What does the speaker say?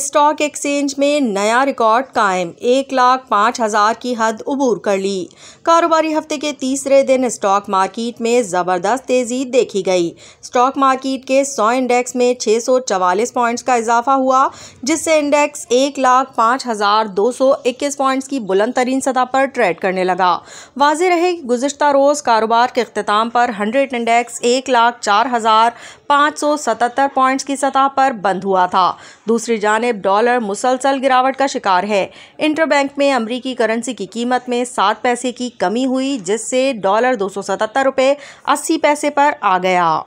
stock exchange में नया record कायम एक लाख पाँच हज़ार की हद उबूर कर ली कारोबारी हफ्ते के तीसरे दिन स्टॉक मार्केट में ज़बरदस्त तेज़ी देखी गई स्टॉक मार्केट के 100 इंडेक्स में 644 पॉइंट्स का इजाफा हुआ जिससे इंडेक्स एक लाख पाँच हज़ार दो सौ इक्कीस पॉइंट्स की बुलंद तरीन सतह पर ट्रेड करने लगा वाज रहे कि गुजशत रोज़ कारोबार के अख्ताम पर हंड्रेड इंडेक्स एक लाख चार हज़ार पाँच सौ सतहत्तर पॉइंट्स की सतह पर बंद हुआ था दूसरी जान जानब डॉलर मुसलसल गिरावट का शिकार है इंटरबैंक में अमरीकी करेंसी की कीमत में सात पैसे की कमी हुई जिससे डॉलर दो सौ सतहत्तर रुपये अस्सी पैसे पर आ गया